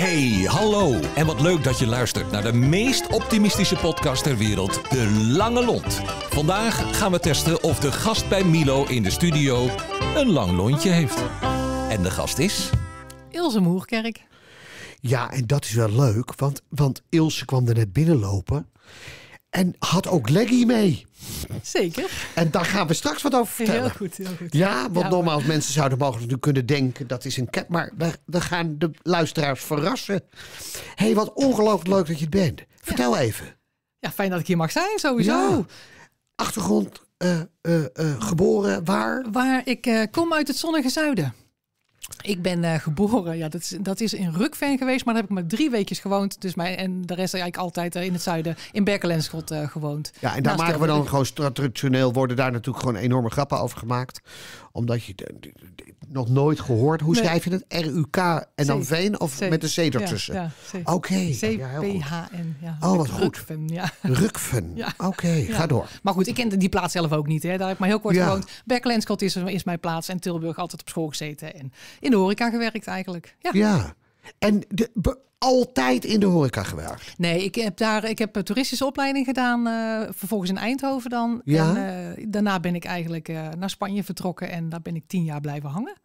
Hey, hallo. En wat leuk dat je luistert naar de meest optimistische podcast ter wereld, De Lange Lont. Vandaag gaan we testen of de gast bij Milo in de studio een lang lontje heeft. En de gast is... Ilse Moerkerk. Ja, en dat is wel leuk, want, want Ilse kwam er net binnenlopen... En had ook Leggy mee. Zeker. En daar gaan we straks wat over vertellen. Heel goed, goed. Ja, want normaal mensen zouden mogelijk nu kunnen denken dat is een cat. Maar we gaan de luisteraars verrassen. Hé, hey, wat ongelooflijk leuk dat je het bent. Vertel even. Ja, fijn dat ik hier mag zijn, sowieso. Achtergrond, eh, eh, eh, geboren, waar? Waar ik kom uit het zonnige zuiden. Ik ben eh, geboren, ja, dat is, dat is in Rukven geweest, maar daar heb ik maar drie weekjes gewoond. Dus mij, en de rest eigenlijk altijd eh, in het zuiden, in Berkelenschot eh, gewoond. Ja, en daar maken we dan gewoon traditioneel, worden daar natuurlijk gewoon enorme grappen over gemaakt omdat je nog nooit gehoord. Hoe schrijf je het R-U-K en dan Veen of met de C ertussen? Ja, Oké. Okay. C-P-H-N. Ja, oh, wat goed. Rukven, ja. Rukven. Oké, ga door. Maar goed, ik kende die plaats zelf ook niet. Hè. Daar heb ik maar heel kort gewoond. Berkelenschot is, is mijn plaats en Tilburg altijd op school gezeten. En in de horeca gewerkt eigenlijk. Ja. En de, altijd in de horeca gewerkt? Nee, ik heb daar ik heb een toeristische opleiding gedaan, eh, vervolgens in Eindhoven dan. Ja? En eh, daarna ben ik eigenlijk eh, naar Spanje vertrokken en daar ben ik tien jaar blijven hangen.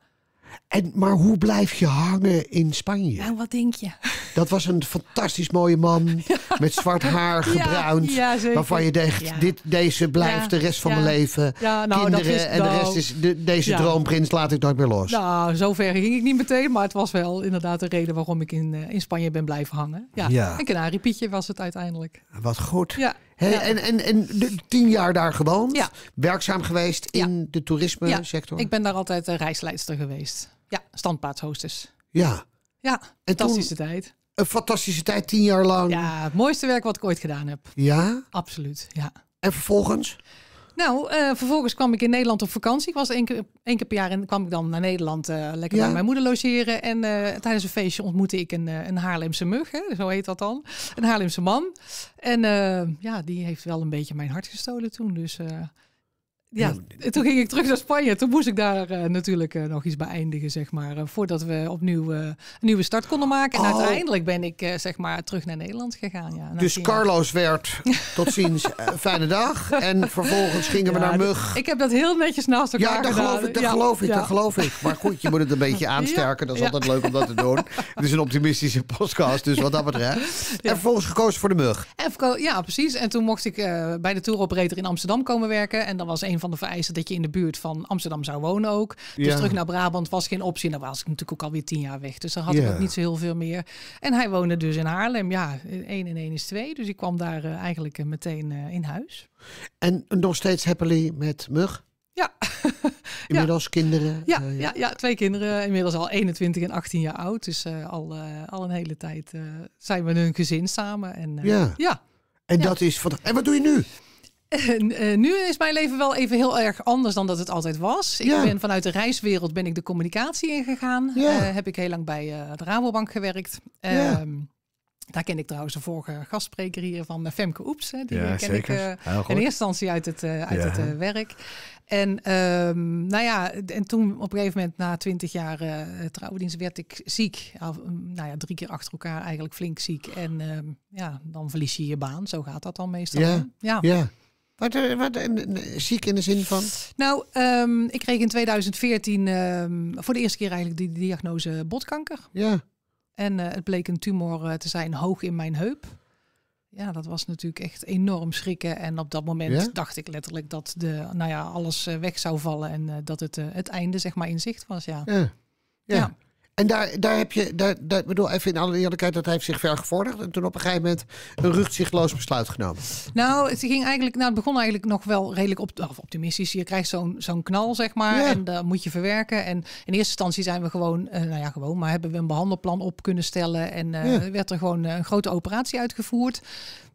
En, maar hoe blijf je hangen in Spanje? Nou, wat denk je? Dat was een fantastisch mooie man. Met zwart haar, gebruind. waarvan je dacht, dit, deze blijft de rest van mijn leven. Nou, Kinderen is, en de rest is, deze droomprins laat ik nooit meer los. Nou, zover ging ik niet meteen. Maar het was wel inderdaad de reden waarom ik in, eh, in Spanje ben blijven hangen. Ja. Een kanariepietje was het uiteindelijk. Wat goed. Ja. En, en, en tien jaar daar gewoond, werkzaam geweest in de toerisme sector? Ik ben daar altijd eh, reisleidster geweest. Ja, standpaardshostess. Ja. Ja, fantastische toen, tijd. Een fantastische tijd, tien jaar lang. Ja, het mooiste werk wat ik ooit gedaan heb. Ja? Absoluut, ja. En vervolgens? Nou, eh, vervolgens kwam ik in Nederland op vakantie. Ik was één keer, één keer per jaar en kwam ik dan naar Nederland eh, lekker bij mijn moeder logeren. En eh, tijdens een feestje ontmoette ik een, een Haarlemse mug, hè, zo heet dat dan. Een Haarlemse man. En ja, die heeft wel een beetje mijn hart gestolen toen. Dus ja, nou, toen ging ik terug naar Spanje. Toen moest ik daar eh, natuurlijk eh, nog iets beëindigen, zeg maar. Eh, voordat we opnieuw een nieuwe start konden maken. En oh. uiteindelijk ben ik, zeg maar, terug naar Nederland gegaan. Ja, dus Carlos werd tot ziens, fijne dag. En vervolgens gingen we naar Mug. Ik heb dat heel netjes naast elkaar gedaan. Ja, dat geloof ik, dat geloof ik, dat geloof ik. Maar goed, je moet het een beetje aansterken. Dat is altijd leuk om dat te doen. Het is een optimistische podcast, dus wat dat betreft. En vervolgens gekozen voor de Mug. ja, precies. En toen mocht ik bij de touroperator in Amsterdam komen werken. En dan was een van van de vereisten dat je in de buurt van Amsterdam zou wonen ook. Dus terug naar Brabant was geen optie. Dan nou, was ik natuurlijk ook alweer tien jaar weg. Dus daar had we ik ook niet zo heel veel meer. En hij woonde dus in Haarlem. Ja, één en één is twee. Dus ik kwam daar eh, eigenlijk eh, meteen eh, in huis. En nog steeds happily met Mug? Ja. Inmiddels ja. kinderen? Ja, ja. ja. twee kinderen. Inmiddels al 21 en 18 jaar oud. Dus al, al een hele tijd zijn we een gezin samen. En, ja. ja. En dat is van. En wat doe je nu? Eh, nu is mijn leven wel even heel erg anders dan dat het altijd was. Ik ja. ben vanuit de reiswereld ben ik de communicatie ingegaan. Ja. Eh, heb ik heel lang bij eh, de Rabobank gewerkt. Ehm, daar ken ik trouwens de vorige gastspreker hier van Femke Oeps. Hè. Die ken zeker. ik in eerste instantie uit het, uit het werk. En ehm, nou ja, en toen op een gegeven moment na twintig jaar uh, trouwdienst werd ik ziek. Mm, nou ja, drie keer achter elkaar eigenlijk flink ziek. En ehm, ja, dan verlies je je baan. Zo gaat dat dan meestal. ja. ja. Wat, eh, wat, eh, ziek in de zin van? Nou, ehm, ik kreeg in 2014 ehm, voor de eerste keer eigenlijk die diagnose botkanker. Ja. En eh, het bleek een tumor te zijn hoog in mijn heup. Ja, dat was natuurlijk echt enorm schrikken. En op dat moment dacht ik letterlijk dat de, nou ja, alles weg zou vallen en dat het het einde zeg maar in zicht was. ja. ja. ja. En daar, daar heb je, daar, bedoel even in alle eerlijkheid, dat hij heeft zich ver gevorderd. En toen op een gegeven moment een rugzichtloos besluit genomen. Nou, het, ging eigenlijk, nou, het begon eigenlijk nog wel redelijk op, optimistisch. Je krijgt zo'n zo'n knal, zeg maar. En dat moet je verwerken. En in eerste instantie zijn we gewoon, eh, nou ja, gewoon, maar hebben we een behandelplan op kunnen stellen. En eh, werd er gewoon eh, een grote operatie uitgevoerd.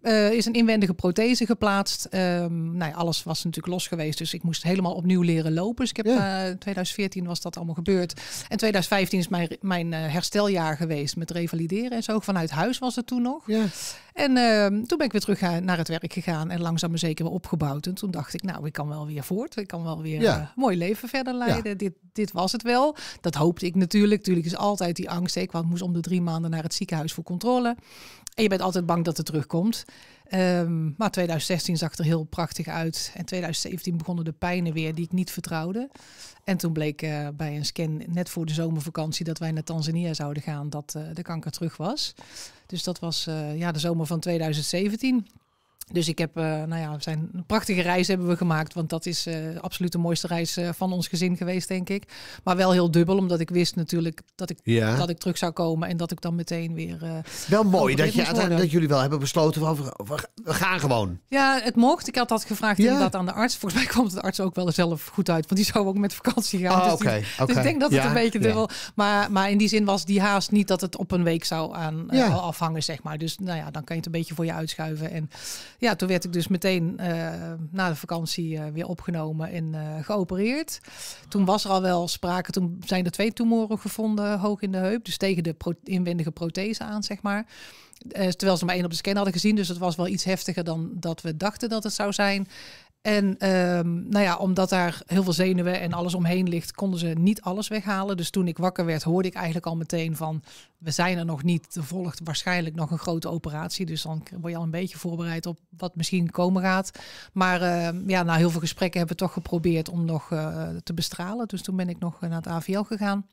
Eh, is een inwendige prothese geplaatst. Um, nou ja, alles was natuurlijk los geweest, dus ik moest helemaal opnieuw leren lopen. Dus ik heb 2014 eh, was dat allemaal gebeurd. En 2015 is mijn, mijn eh, hersteljaar geweest met revalideren en zo. Vanuit huis was het toen nog. Ja. En ehm, toen ben ik weer terug naar het werk gegaan en langzaam maar zeker weer opgebouwd. En toen dacht ik, nou, ik kan wel weer voort. Ik kan wel weer een mooi leven verder leiden. Dit, dit was het wel. Dat hoopte ik natuurlijk. Natuurlijk is altijd die angst. Ik moest om de drie maanden naar het ziekenhuis voor controle. En je bent altijd bang dat het terugkomt. Ehm, maar 2016 zag er heel prachtig uit. En 2017 begonnen de pijnen weer die ik niet vertrouwde. En toen bleek eh, bij een scan net voor de zomervakantie dat wij naar Tanzania zouden gaan, dat eh, de kanker terug was. Dus dat was eh, ja, de zomer van 2017. Dus ik heb, eh, nou ja, we zijn een prachtige reis hebben we gemaakt. Want dat is uh, absoluut de mooiste reis eh, van ons gezin geweest, denk ik. Maar wel heel dubbel, omdat ik wist natuurlijk dat ik, dat ik terug zou komen. En dat ik dan meteen weer. wel mooi dat, je, dat, dat jullie wel hebben besloten van we, gaan gewoon. Ja, het mocht. Ik had dat gevraagd inderdaad aan de arts. Volgens mij komt het de arts ook wel zelf goed uit. Want die zou ook met vakantie gaan. Ah, dus, dus, ik denk dat het een beetje dubbel. Maar, maar in die zin was die haast niet dat het op een week zou aan, afhangen, zeg maar. Dus nou ja, dan kan je het een beetje voor je uitschuiven. En ja, toen werd ik dus meteen eh, na de vakantie eh, weer opgenomen en eh, geopereerd. Toen was er al wel sprake, toen zijn er twee tumoren gevonden hoog in de heup. Dus tegen de inwendige prothese aan, zeg maar. terwijl ze maar één op de scan hadden gezien. Dus het was wel iets heftiger dan dat we dachten dat het zou zijn. En ehm, nou ja, omdat daar heel veel zenuwen en alles omheen ligt, konden ze niet alles weghalen. Dus toen ik wakker werd, hoorde ik eigenlijk al meteen van we zijn er nog niet. Er volgt waarschijnlijk nog een grote operatie. Dus dan word je al een beetje voorbereid op wat misschien komen gaat. Maar ehm, ja, na heel veel gesprekken hebben we toch geprobeerd om nog eh, te bestralen. Dus toen ben ik nog eh, naar het AVL gegaan.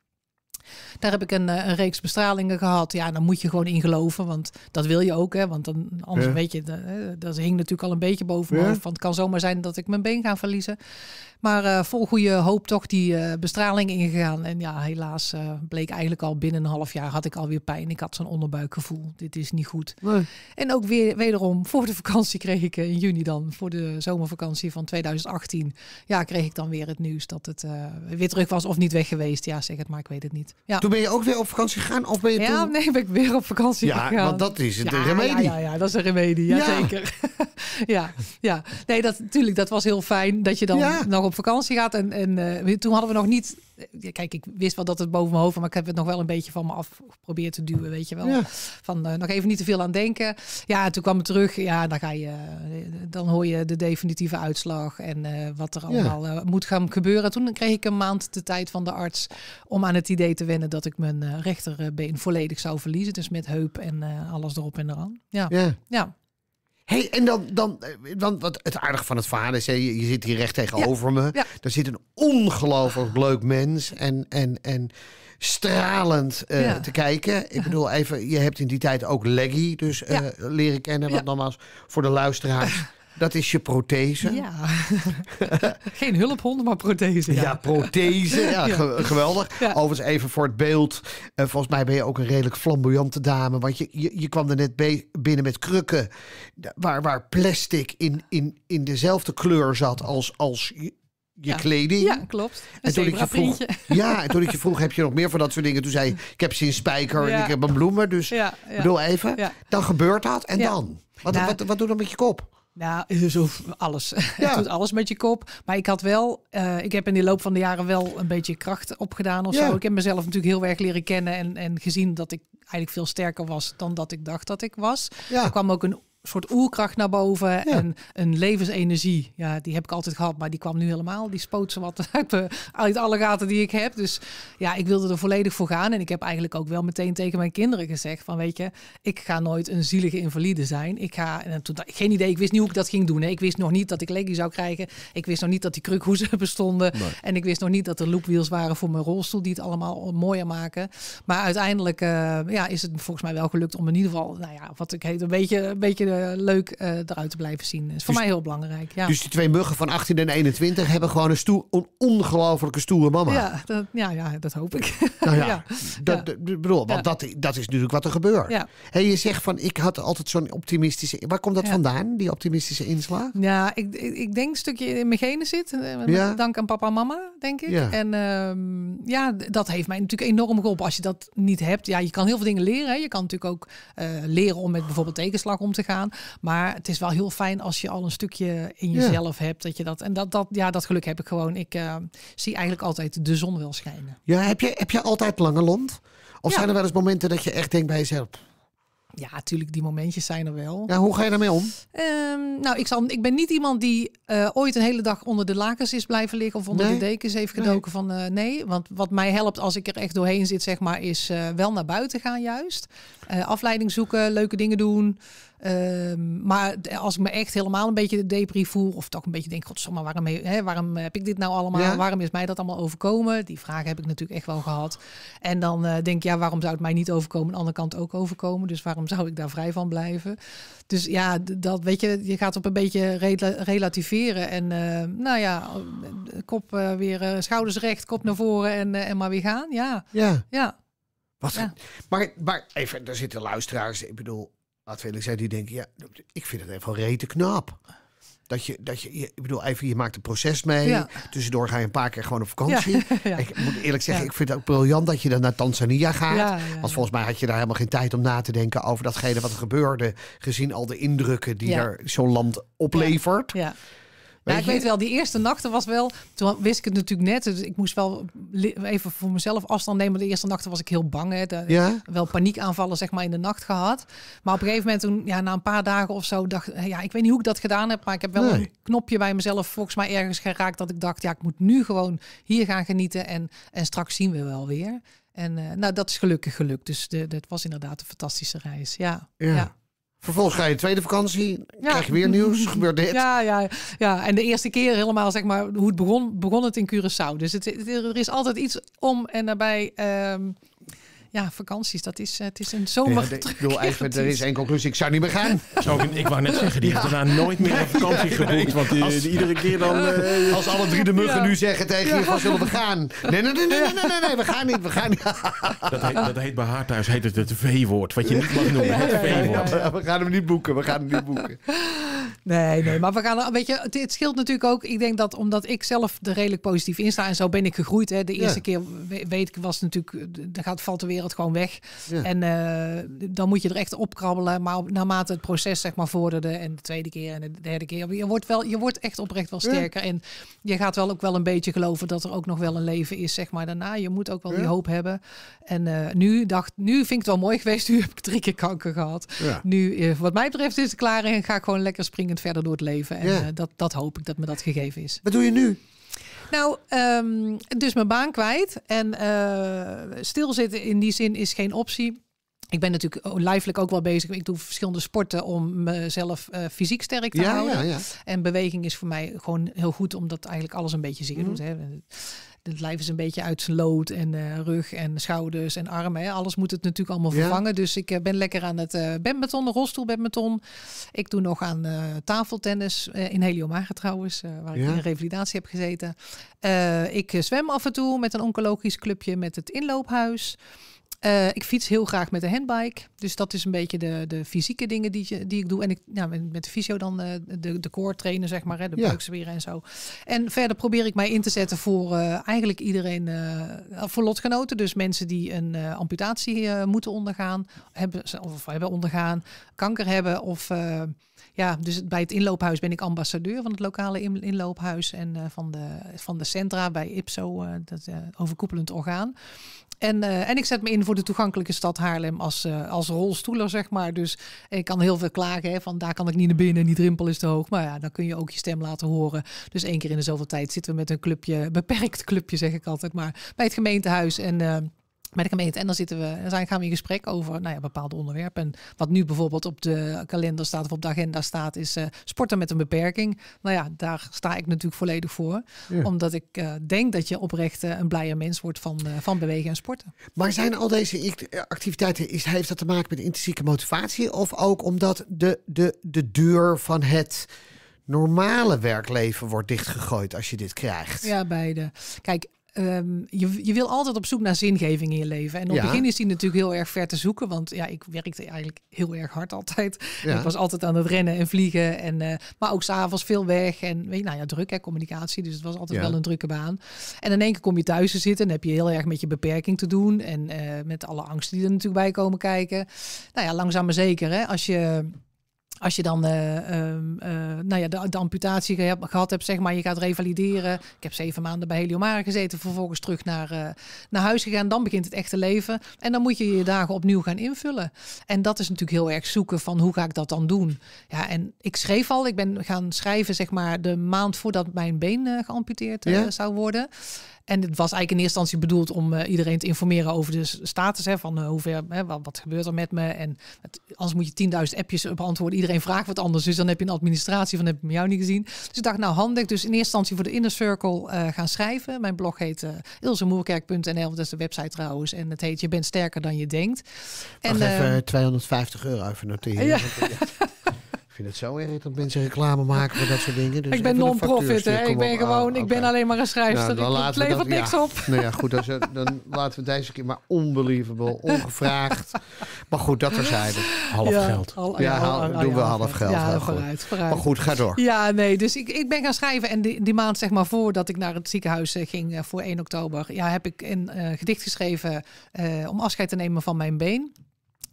Daar heb ik eh, een, reeks bestralingen gehad. Ja, dan moet je gewoon in geloven, want dat wil je ook. Hè? Want dan, anders ja. weet je, eh, dat, hing natuurlijk al een beetje boven me Want het kan zomaar zijn dat ik mijn been ga verliezen. Maar uh, vol goede hoop toch die bestraling ingegaan. En ja, helaas bleek eigenlijk al binnen een half jaar had ik alweer pijn. Ik had zo'n onderbuikgevoel. Dit is niet goed. En ook weer, wederom, voor de vakantie kreeg ik in juni dan, voor de zomervakantie van 2018. Ja, kreeg ik dan weer het nieuws dat het weer terug was of niet weg geweest. Ja, zeg het maar, ik weet het niet. Toen ben je ook weer op vakantie gegaan? Of ben je ja, toen... nee, ben ik weer op vakantie gegaan. Ja, want dat is het remedie. Ja, ja, dat is een remedie, ja, zeker. ja, ja. Nee, dat, natuurlijk, dat was heel fijn dat je dan nog op vakantie gaat. En, en eh, toen hadden we nog niet eh, kijk, ik wist wel dat het boven mijn hoofd maar ik heb het nog wel een beetje van me af geprobeerd te duwen, weet je wel. Van eh, nog even niet te veel aan denken. Ja, toen kwam het terug. Ja, dan ga je, eh, dan hoor je de definitieve uitslag en wat er allemaal moet gaan gebeuren. Toen kreeg ik een maand de tijd van de arts om aan het idee te wennen dat ik mijn rechterbeen volledig zou verliezen. Dus met heup en alles erop en eraan. ja. ja hey, en dan, dan, eh, want wat het aardige van het verhaal is, je, je, zit hier recht tegenover me. Ja. Daar zit een ongelooflijk leuk mens en, en, en stralend eh, te kijken. Ik bedoel even, je hebt in die tijd ook Leggy dus eh, leren kennen. Wat nogmaals voor de luisteraars Dat is je prothese. Ja. Geen hulphond, maar prothese. Ja, prothese. Ja, Geweldig. Ja. Overigens even voor het beeld. Uh, volgens mij ben je ook een redelijk flamboyante dame. Want je, je, je kwam er net binnen met krukken. Waar, waar plastic in, in, in dezelfde kleur zat als, als je kleding. Ja, klopt. Een en toen ik je vroeg, ja, en toen ik je vroeg, heb je nog meer van dat soort dingen? Toen zei ik heb ze in spijker en ik heb een bloemen. Dus ja, bedoel even, dan gebeurt dat en dan? Wat, wat, nou, wat, wat doe dan met je kop? Nou, zo alles. Ja. doet alles met je kop. Maar ik had wel, eh, ik heb in de loop van de jaren wel een beetje kracht opgedaan of zo. Ik heb mezelf natuurlijk heel erg leren kennen en, en gezien dat ik eigenlijk veel sterker was dan dat ik dacht dat ik was. Er kwam ook een soort oerkracht naar boven en een levensenergie. Ja, die heb ik altijd gehad, maar die kwam nu helemaal. Die spoot ze wat uit, uit alle gaten die ik heb. Dus ja, ik wilde er volledig voor gaan. En ik heb eigenlijk ook wel meteen tegen mijn kinderen gezegd van, weet je, ik ga nooit een zielige invalide zijn. Ik ga, en toen, geen idee, ik wist niet hoe ik dat ging doen. Hè. Ik wist nog niet dat ik leggy zou krijgen. Ik wist nog niet dat die krukhoezen bestonden. En ik wist nog niet dat er loopwiels waren voor mijn rolstoel, die het allemaal mooier maken. Maar uiteindelijk eh, ja, is het volgens mij wel gelukt om in ieder geval, nou ja, wat ik heet, een beetje, een beetje eh, eh, leuk eh, eruit te blijven zien. Dat is voor dus mij heel belangrijk. Ja. Dus die twee muggen van 18 en 21 hebben gewoon een, stoer, ongelofelijke stoere mama. Ja, dat, ja, ja, dat hoop ik. Nou ja, Dat, bedoel, want dat, dat is natuurlijk wat er gebeurt. Ja. Hey, je zegt van ik had altijd zo'n optimistische. Waar komt dat vandaan, die optimistische inslag? Ja, ik, ik, denk een stukje in mijn genen zit. Eh, dank aan papa en mama, denk ik. En ehm, ja, dat heeft mij natuurlijk enorm geholpen. Als je dat niet hebt, ja, je kan heel veel dingen leren. Hè. Je kan natuurlijk ook leren om met bijvoorbeeld tegenslag om te gaan. Maar het is wel heel fijn als je al een stukje in jezelf hebt. Dat je dat, en dat, dat, ja, dat geluk heb ik gewoon. Ik eh, zie eigenlijk altijd de zon wel schijnen. Ja, heb je, heb je altijd lange lont? Of zijn er wel eens momenten dat je echt denkt bij jezelf... Ja, natuurlijk, die momentjes zijn er wel. Ja, hoe ga je daarmee om? Ehm, nou, ik, zal, ik ben niet iemand die eh, ooit een hele dag onder de lakens is blijven liggen of onder de dekens heeft gedoken nee. van eh, nee. Want wat mij helpt als ik er echt doorheen zit, zeg maar, is eh, wel naar buiten gaan juist. afleiding zoeken, leuke dingen doen. Ehm, maar als ik me echt helemaal een beetje depri voel, of toch een beetje denk, god, waarom, waarom heb ik dit nou allemaal? Waarom is mij dat allemaal overkomen? Die vragen heb ik natuurlijk echt wel gehad. En dan denk ik, ja, waarom zou het mij niet overkomen? Aan de andere kant ook overkomen. Dus waarom waarom zou ik daar vrij van blijven? Dus ja, dat weet je, je gaat op een beetje relativeren. En eh, nou ja, kop eh, weer, eh, schouders recht, kop naar voren en, en maar weer gaan. Ja. Ja. ja. Wat, Maar, maar even, daar zitten luisteraars, ik bedoel, laat ik zeggen, die denken, ja, ik vind het even rete knap. Dat je, dat je, ik bedoel, even, je maakt een proces mee. Tussendoor ga je een paar keer gewoon op vakantie. Ik moet eerlijk zeggen, ik vind het ook briljant dat je dan naar Tanzania gaat. Want volgens mij had je daar helemaal geen tijd om na te denken over datgene wat er gebeurde. Gezien al de indrukken die er zo'n land oplevert. Ja ja, ik weet wel, die eerste nachten was wel. Toen wist ik het natuurlijk net. Dus ik moest wel even voor mezelf afstand nemen. De eerste nachten was ik heel bang. Hè. Wel paniekaanvallen, zeg maar, in de nacht gehad. Maar op een gegeven moment, toen, ja, na een paar dagen of zo, dacht eh, ja, ik weet niet hoe ik dat gedaan heb. Maar ik heb wel een knopje bij mezelf volgens mij ergens geraakt. Dat ik dacht, ja, ik moet nu gewoon hier gaan genieten. En, en straks zien we wel weer. En eh, nou, dat is gelukkig gelukt. Dus dat was inderdaad een fantastische reis. ja. ja. Vervolgens ga je tweede vakantie, ja. krijg je weer nieuws, gebeurt dit. Ja, ja, ja, en de eerste keer helemaal, zeg maar, hoe het begon, begon het in Curaçao. Dus het, er is altijd iets om en daarbij. Ehm, ja, vakanties, dat is, eh, het is een zomer. ik bedoel, eigenlijk, er is één conclusie, ik zou niet meer gaan. zou ik wou net zeggen, die ja. heeft daarna nooit meer een vakantie geboekt. Want die, als, iedere keer dan... Uh, als alle drie de muggen nu zeggen tegen je, van zullen we gaan? Nee, nee, nee, nee, nee, nee, nee, we gaan niet, we gaan niet. Dat heet, dat heet bij haar thuis heet het het V-woord, wat je niet mag noemen, het V-woord. We gaan hem niet boeken, we gaan hem niet boeken. Nee, nee, maar we gaan, weet je, het, scheelt natuurlijk ook. Ik denk dat omdat ik zelf er redelijk positief in sta en zo ben ik gegroeid. Hè, de eerste keer weet ik was natuurlijk, daar gaat valt er weer het gewoon weg. En eh, dan moet je er echt op krabbelen. Maar op, naarmate het proces zeg maar vorderde en de tweede keer en de derde keer. Je wordt, wel, je wordt echt oprecht wel sterker. En je gaat wel ook wel een beetje geloven dat er ook nog wel een leven is zeg maar daarna. Je moet ook wel die hoop hebben. En eh, nu dacht, nu vind ik het wel mooi geweest. Nu heb ik drie keer kanker gehad. Nu, eh, wat mij betreft is het klaar en ga ik gewoon lekker springend verder door het leven. En dat, dat hoop ik dat me dat gegeven is. Wat doe je nu? Nou, um, dus mijn baan kwijt. En uh, stilzitten in die zin is geen optie. Ik ben natuurlijk lijfelijk ook wel bezig. Ik doe verschillende sporten om mezelf eh, fysiek sterk te houden. Ja, ja. En beweging is voor mij gewoon heel goed, omdat eigenlijk alles een beetje zeer mhm. doet. Hè het lijf is een beetje uit zijn lood en eh, rug en schouders en armen. Alles moet het natuurlijk allemaal vervangen. Dus ik eh, ben lekker aan het uh, badminton, de rolstoel Ik doe nog aan tafeltennis in Heliomagen trouwens, waar ik in revalidatie heb gezeten. ik zwem af en toe met een oncologisch clubje met het inloophuis. Eh, ik fiets heel graag met de handbike. Dus dat is een beetje de, de fysieke dingen die, die ik doe. En ik, nou, met de fysio dan eh, de, de core trainen, zeg maar. Hè, de buikspieren en zo. En verder probeer ik mij in te zetten voor eh, eigenlijk iedereen. voor lotgenoten. Dus mensen die een amputatie moeten ondergaan. Hebben, of hebben ondergaan. Kanker hebben. Of ja, dus bij het inloophuis ben ik ambassadeur van het lokale in, inloophuis. En van, de, van de centra bij IPSO. dat overkoepelend orgaan. En, en ik zet me in voor de toegankelijke stad Haarlem als, eh, als rolstoeler, zeg maar. Dus ik kan heel veel klagen, hè, van daar kan ik niet naar binnen, die drempel is te hoog. Maar ja, dan kun je ook je stem laten horen. Dus één keer in de zoveel tijd zitten we met een clubje, beperkt clubje zeg ik altijd maar, bij het gemeentehuis. En... Eh, met de gemeente. En dan zitten we, dan gaan we in gesprek over nou ja, bepaalde onderwerpen. En wat nu bijvoorbeeld op de kalender staat of op de agenda staat, is eh, sporten met een beperking. Nou ja, daar sta ik natuurlijk volledig voor. Omdat ik eh, denk dat je oprecht eh, een blijer mens wordt van, van bewegen en sporten. Maar zijn al deze activiteiten, is, heeft dat te maken met intrinsieke motivatie? Of ook omdat de, de, de deur van het normale werkleven wordt dichtgegooid als je dit krijgt. Ja, beide. Kijk, Ehm, je, je wil altijd op zoek naar zingeving in je leven. En op het begin is die natuurlijk heel erg ver te zoeken. Want ja, ik werkte eigenlijk heel erg hard altijd. Ja. Ik was altijd aan het rennen en vliegen. En, eh, maar ook s'avonds veel weg. En weet je, nou ja, druk hè, communicatie. Dus het was altijd wel een drukke baan. En in één keer kom je thuis te zitten. En heb je heel erg met je beperking te doen. En eh, met alle angsten die er natuurlijk bij komen kijken. Nou ja, langzaam maar zeker. Hè, als je als je dan eh, ehm, eh, nou ja, de, amputatie gehad hebt, zeg maar, je gaat revalideren. Ik heb zeven maanden bij Heliomare gezeten, vervolgens terug naar, eh, naar huis gegaan. Dan begint het echte leven. En dan moet je je dagen opnieuw gaan invullen. En dat is natuurlijk heel erg zoeken van hoe ga ik dat dan doen. Ja, en ik schreef al, ik ben gaan schrijven, zeg maar, de maand voordat mijn been geamputeerd zou worden. En het was eigenlijk in eerste instantie bedoeld om eh, iedereen te informeren over de status. Hè, van eh, hoe ver, hè, wat, gebeurt er met me? En als anders moet je 10.000 appjes beantwoorden. Iedereen vraagt wat anders. Dus dan heb je een administratie van heb je jou niet gezien. Dus ik dacht, nou handig. Dus in eerste instantie voor de Inner Circle eh, gaan schrijven. Mijn blog heet uh, ilsemoerkerk.nl. Dat is de website trouwens. En het heet Je bent sterker dan je denkt. En, even 250 ehm, euro even noteren. Ja. vind het zo erg dat mensen reclame maken voor dat soort dingen. Dus ik ben non-profit, hè? Ik ben gewoon, ah, ik ben alleen maar een schrijfster. Nou, ik levert dat, niks ja. op. Nou ja, goed, dan, dan laten we deze keer maar unbelievable, ongevraagd. maar goed, dat terzijde. Half ja, geld. ja, oh, doen we half geld. Ja, vooruit, Maar goed, ga door. Ja, nee, dus ik, ik ben gaan schrijven en die, maand zeg maar voordat ik naar het ziekenhuis eh, ging eh, voor 1 oktober, ja, heb ik een eh, gedicht geschreven om afscheid te nemen van mijn been.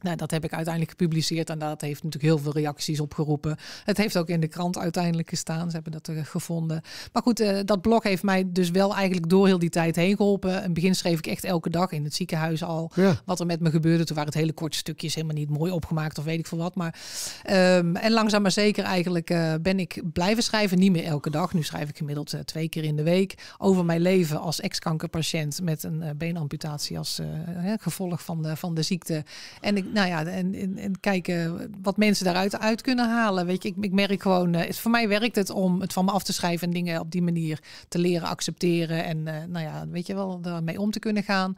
Nou, dat heb ik uiteindelijk gepubliceerd en dat heeft natuurlijk heel veel reacties opgeroepen. Het heeft ook in de krant uiteindelijk gestaan. Ze hebben dat eh, gevonden. Maar goed, eh, dat blog heeft mij dus wel eigenlijk door heel die tijd heen geholpen. In het begin schreef ik echt elke dag in het ziekenhuis al wat er met me gebeurde. Toen waren het hele korte stukjes, helemaal niet mooi opgemaakt of weet ik veel wat. Maar, ehm, en langzaam maar zeker eigenlijk eh, ben ik blijven schrijven. Niet meer elke dag. Nu schrijf ik gemiddeld twee keer in de week over mijn leven als ex-kankerpatiënt met een beenamputatie als gevolg van de, van de ziekte. En ik nou ja, en, en, en, kijken wat mensen daaruit uit kunnen halen. Weet je, ik, ik merk gewoon, eh, het, voor mij werkt het om het van me af te schrijven en dingen op die manier te leren accepteren. En eh, nou ja, weet je wel, daarmee om te kunnen gaan.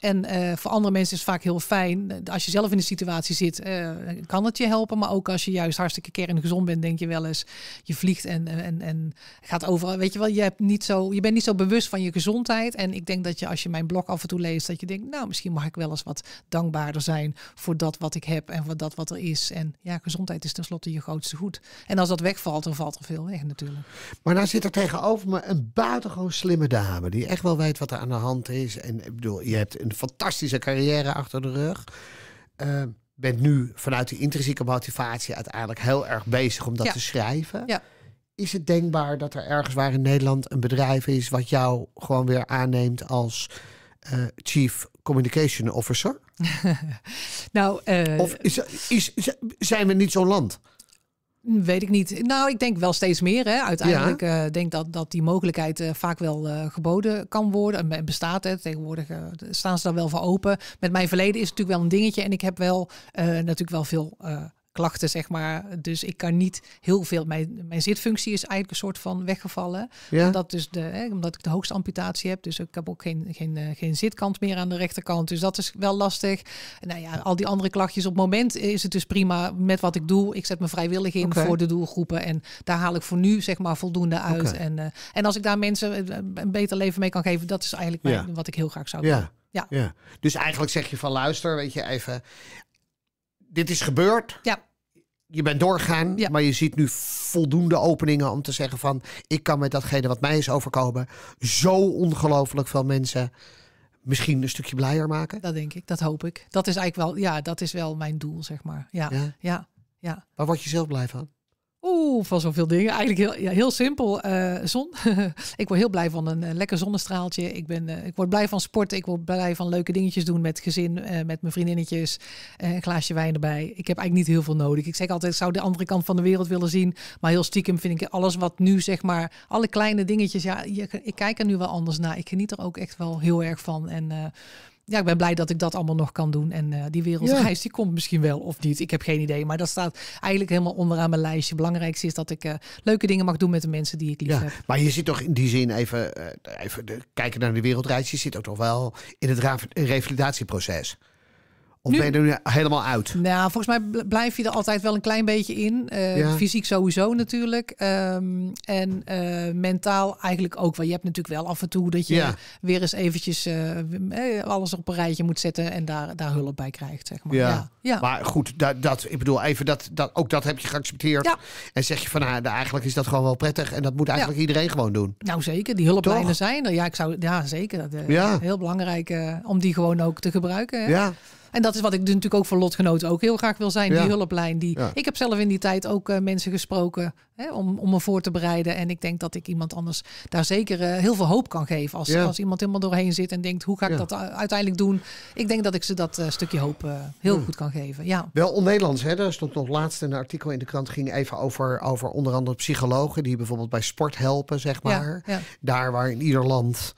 En eh, voor andere mensen is het vaak heel fijn. Eh, als je zelf in de situatie zit, eh, kan het je helpen. Maar ook als je juist hartstikke gezond bent, denk je wel eens. Je vliegt en, en, en gaat overal. Weet je wel, je, hebt niet zo, je bent niet zo bewust van je gezondheid. En ik denk dat je als je mijn blog af en toe leest, dat je denkt, nou, misschien mag ik wel eens wat dankbaarder zijn voor dat wat ik heb en voor dat wat er is. En ja, gezondheid is tenslotte je grootste goed. En als dat wegvalt, dan valt er veel weg natuurlijk. Maar daar zit er tegenover me een buitengewoon slimme dame die echt wel weet wat er aan de hand is. En ik bedoel, je hebt een fantastische carrière achter de rug. Uh, bent nu vanuit die intrinsieke motivatie uiteindelijk heel erg bezig om dat te schrijven. Ja. Is het denkbaar dat er ergens waar in Nederland een bedrijf is wat jou gewoon weer aanneemt als eh, Chief Communication Officer? nou, eh, of is, is, is, zijn we niet zo'n land? Weet ik niet. Nou, ik denk wel steeds meer. Hè. Uiteindelijk ja. Eh, denk dat, dat die mogelijkheid eh, vaak wel eh, geboden kan worden. En bestaat het. Tegenwoordig staan ze daar wel voor open. Met mijn verleden is het natuurlijk wel een dingetje. En ik heb wel natuurlijk wel veel klachten, zeg maar. Dus ik kan niet heel veel. Mijn, mijn zitfunctie is eigenlijk een soort van weggevallen. Ja. Dat dus de, hè, omdat ik de hoogste amputatie heb. Dus ik heb ook geen, geen, eh, geen zitkant meer aan de rechterkant. Dus dat is wel lastig. nou ja, al die andere klachtjes. Op het moment is het dus prima met wat ik doe. Ik zet me vrijwillig in voor de doelgroepen. En daar haal ik voor nu zeg maar voldoende uit. En, eh, en als ik daar mensen eh, een beter leven mee kan geven, dat is eigenlijk wat ik heel graag zou doen. Ja. Ja. ja. Dus eigenlijk zeg je van luister, weet je, even dit is gebeurd. Ja. Je bent doorgaan, maar je ziet nu voldoende openingen om te zeggen van... ik kan met datgene wat mij is overkomen zo ongelooflijk veel mensen misschien een stukje blijer maken. Dat denk ik, dat hoop ik. Dat is eigenlijk wel, ja, dat is wel mijn doel, zeg maar. Ja, ja. ja, ja. Waar word je zelf blij van? Oeh, van zoveel dingen. Eigenlijk heel, ja, heel simpel. Eh, zon. ik word heel blij van een eh, lekker zonnestraaltje. Ik, ben, eh, ik word blij van sporten. Ik word blij van leuke dingetjes doen met gezin, met mijn vriendinnetjes. een glaasje wijn erbij. Ik heb eigenlijk niet heel veel nodig. Ik zeg altijd, ik zou de andere kant van de wereld willen zien. Maar heel stiekem vind ik alles wat nu, zeg maar, alle kleine dingetjes. Ja, je, ik kijk er nu wel anders naar. Ik geniet er ook echt wel heel erg van. En ja, ik ben blij dat ik dat allemaal nog kan doen. En eh, die wereldreis, die komt misschien wel of niet. Ik heb geen idee. Maar dat staat eigenlijk helemaal onderaan mijn lijstje. Belangrijkste is dat ik eh, leuke dingen mag doen met de mensen die ik lief ja, heb. Maar je zit toch in die zin even, eh, even de, kijken naar de wereldreis. Je zit ook toch wel in het revalidatieproces. Of ben je er nu helemaal uit? Nou, volgens mij blijf je er altijd wel een klein beetje in. Eh, fysiek sowieso natuurlijk. Ehm, en eh, mentaal eigenlijk ook Want Je hebt natuurlijk wel af en toe dat je weer eens eventjes eh, alles op een rijtje moet zetten en daar, daar hulp bij krijgt. Zeg maar. Ja. ja. Maar goed, dat, dat, ik bedoel even dat, dat ook dat heb je geaccepteerd. En zeg je van nou, eigenlijk is dat gewoon wel prettig en dat moet eigenlijk iedereen gewoon doen. Nou zeker, die hulplijnen zijn er. Ja, ik zou, ja zeker. Dat, ja. Heel belangrijk om die gewoon ook te gebruiken. Hè? Ja. En dat is wat ik dus natuurlijk ook voor lotgenoten ook heel graag wil zijn. Die hulplijn. Die... Ik heb zelf in die tijd ook eh, mensen gesproken hè, om, om me voor te bereiden. En ik denk dat ik iemand anders daar zeker eh, heel veel hoop kan geven. Als, als iemand helemaal doorheen zit en denkt hoe ga ik dat uiteindelijk doen. Ik denk dat ik ze dat eh, stukje hoop heel hmm. goed kan geven. Ja. Wel on-Nederlands. Er stond nog laatst een artikel in de krant. ging even over, over onder andere psychologen die bijvoorbeeld bij sport helpen, zeg maar. Daar waar in ieder land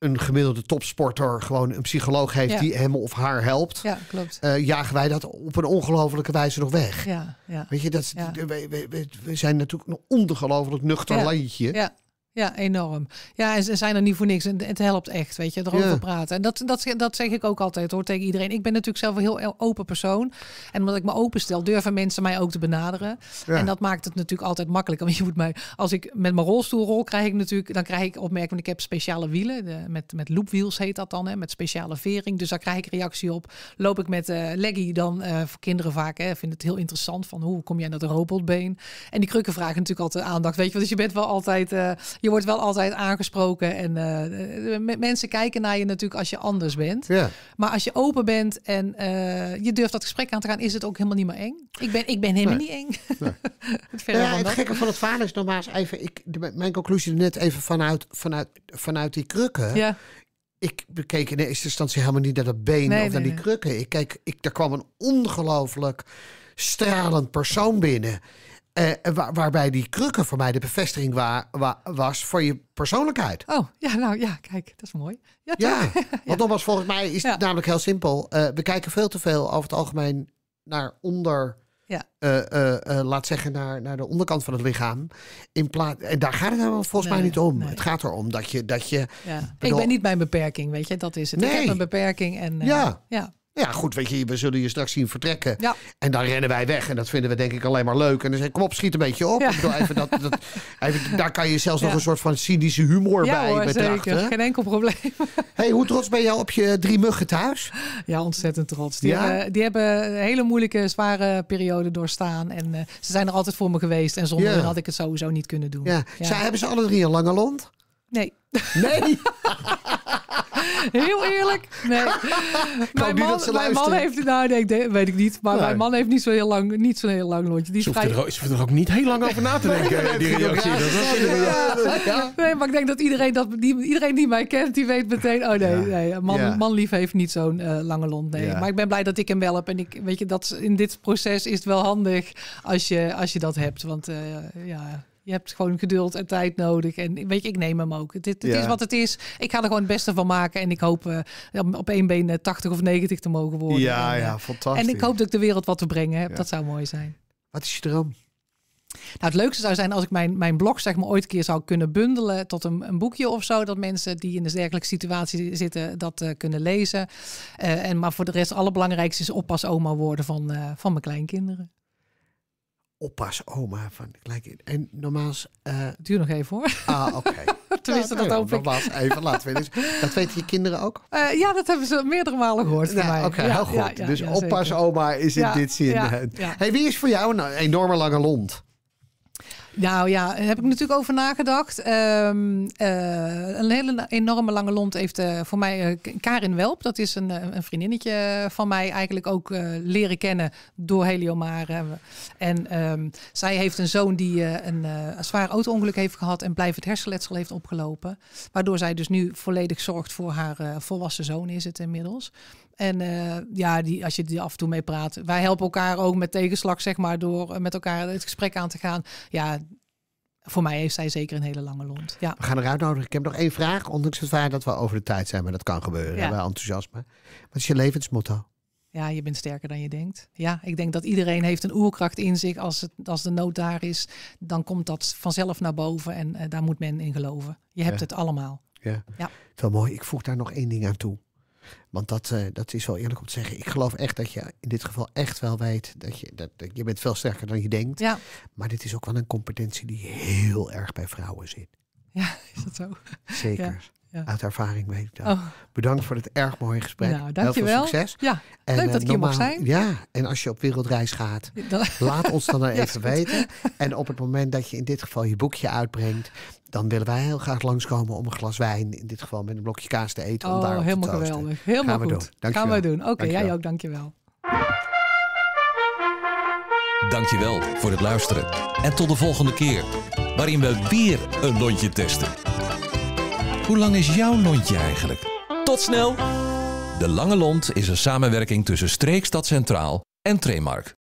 een gemiddelde topsporter gewoon een psycholoog heeft die hem of haar helpt, ja, klopt. Uh, jagen wij dat op een ongelofelijke wijze nog weg. Ja, ja. Weet je, dat, we, we, we, zijn natuurlijk een ongelooflijk nuchter landje. Ja. Ja, enorm. Ja, en ze zijn er niet voor niks. En het helpt echt, weet je, erover praten. En dat, dat, dat zeg ik ook altijd hoor tegen iedereen. Ik ben natuurlijk zelf een heel open persoon. En omdat ik me open stel, durven mensen mij ook te benaderen. En dat maakt het natuurlijk altijd makkelijker. Want je moet mij, als ik met mijn rolstoel rol, krijg ik natuurlijk, dan krijg ik opmerkingen. Want ik heb speciale wielen. De, met, met loopwiels heet dat dan, hè, met speciale vering. Dus daar krijg ik reactie op. Loop ik met uh, leggy, dan eh, voor kinderen vaak. Hè, vind het heel interessant van hoe kom jij naar dat robotbeen? En die krukken vragen natuurlijk altijd aandacht. Weet je, want dus je bent wel altijd. Eh, je wordt wel altijd aangesproken. En uh, mensen kijken naar je natuurlijk als je anders bent. Ja. Maar als je open bent en eh, je durft dat gesprek aan te gaan, is het ook helemaal niet meer eng. Ik ben, ik ben helemaal niet eng. Nee. het, nou ja, ja, het gekke van het verhaal is nogmaals even, ik, de, mijn conclusie net even vanuit, vanuit, vanuit die krukken. Ja. Ik bekeek in eerste instantie helemaal niet naar dat been nee, of naar die krukken. Ik kijk, ik, er kwam een ongelooflijk stralend persoon binnen. Eh, eh, waarbij die krukken voor mij de bevestiging was voor je persoonlijkheid. Oh, ja, nou ja, kijk, dat is mooi. Ja, want dan was volgens mij is het namelijk heel simpel. Eh, we kijken veel te veel over het algemeen naar onder. laat zeggen, naar, naar de onderkant van het lichaam. In plaats, en daar gaat het helemaal nou volgens mij niet om. Het gaat erom dat je. Dat je Ik ben niet mijn beperking, weet je, dat is het. Nee. Ik heb een beperking en. ja. ja. Ja, goed, weet je, we zullen je straks zien vertrekken. Ja. En dan rennen wij weg. En dat vinden we denk ik alleen maar leuk. En dan zeg ik, kom op, schiet een beetje op. Ik bedoel, even dat, dat, daar kan je zelfs nog een soort van cynische humor bij hoor, betrachten. Zeker. Geen enkel probleem. Hey, hoe trots ben jij op je drie muggen thuis? Ja, ontzettend trots. Die, hebben, die hebben een hele moeilijke, zware periode doorstaan. En eh, ze zijn er altijd voor me geweest. En zonder hen had ik het sowieso niet kunnen doen. Ja. Zij, hebben ze alle drie een lange lont? Nee. Nee? Heel eerlijk. Nee. Mijn man, mijn man, heeft, nou weet ik niet. Maar mijn man heeft niet zo'n heel lang, niet zo heel lang lontje. Die ze, hoeft er, ook, ook niet heel lang over na te denken, die reactie. Ja. Nee, maar ik denk dat iedereen, dat die, iedereen die mij kent, die weet meteen, oh nee, nee man, lief heeft niet zo'n eh, lange lont. Nee. Maar ik ben blij dat ik hem wel heb. En ik, weet je, dat in dit proces is het wel handig als je, als je dat hebt. Want eh, ja, je hebt gewoon geduld en tijd nodig. En weet je, ik neem hem ook. Het, is wat het is. Ik ga er gewoon het beste van maken. En ik hoop eh, op één been 80 eh, of 90 te mogen worden. Ja, eh, ja, fantastisch. En ik hoop dat ik de wereld wat te brengen heb. Dat zou mooi zijn. Wat is je droom? Nou, het leukste zou zijn als ik mijn, mijn blog zeg maar, ooit een keer zou kunnen bundelen tot een, boekje of zo. Dat mensen die in een dergelijke situatie zitten dat kunnen lezen. en, maar voor de rest, het allerbelangrijkste is oppas oma worden van, van mijn kleinkinderen oppas oma. Van, en normaal Uh... Duur nog even hoor. Ah, oké. Tenminste, nou dat hoop even laten Dus, dat weten je kinderen ook? Eh, ja, dat hebben ze meerdere malen gehoord Oké, heel goed. dus oppas oma is in dit zin. Eh. hey, wie is voor jou een enorme lange lont? Nou ja, daar heb ik natuurlijk over nagedacht. Ehm, eh, een hele enorme lange lont heeft eh, voor mij eh, Karin Welp. Dat is een, een, vriendinnetje van mij eigenlijk ook leren kennen door Heliomar. En ehm, zij heeft een zoon die een, zwaar auto-ongeluk heeft gehad en blijvend hersenletsel heeft opgelopen. Waardoor zij dus nu volledig zorgt voor haar volwassen zoon is het inmiddels. En eh, ja, die, als je die af en toe mee praat. Wij helpen elkaar ook met tegenslag, zeg maar, door eh, met elkaar het gesprek aan te gaan. Ja, voor mij heeft zij zeker een hele lange lont. Ja. We gaan eruit nou, Ik heb nog één vraag, ondanks het feit dat we over de tijd zijn, maar dat kan gebeuren. Ja. Bij enthousiasme. Wat is je levensmotto? Ja, je bent sterker dan je denkt. Ja, ik denk dat iedereen heeft een oerkracht in zich. Als, het, als de nood daar is, dan komt dat vanzelf naar boven. En eh, daar moet men in geloven. Je hebt het allemaal. Ja. ja, wel mooi. Ik voeg daar nog één ding aan toe. Want dat, eh, dat is wel eerlijk om te zeggen. Ik geloof echt dat je in dit geval echt wel weet dat je, dat, je bent veel sterker dan je denkt. Ja. Maar dit is ook wel een competentie die heel erg bij vrouwen zit. Ja, is dat zo? Zeker. Uit ervaring weet ik dat. Oh. Bedankt voor het erg mooie gesprek. Nou, dankjewel. Heel veel succes. Ja, leuk eh, dat ik hier mag zijn. Ja, en als je op wereldreis gaat, laat ons dan even weten. En op het moment dat je in dit geval je boekje uitbrengt, dan willen wij heel graag langskomen om een glas wijn, in dit geval met een blokje kaas te eten. Oh, helemaal geweldig. Helemaal Gaan goed. Doen. Gaan we doen. Oké, jij ook. Dankjewel. Dankjewel voor het luisteren. En tot de volgende keer, waarin we weer een lontje testen. Hoe lang is jouw lontje eigenlijk? Tot snel! De Lange Lont is een samenwerking tussen Streekstad Centraal en Tremark.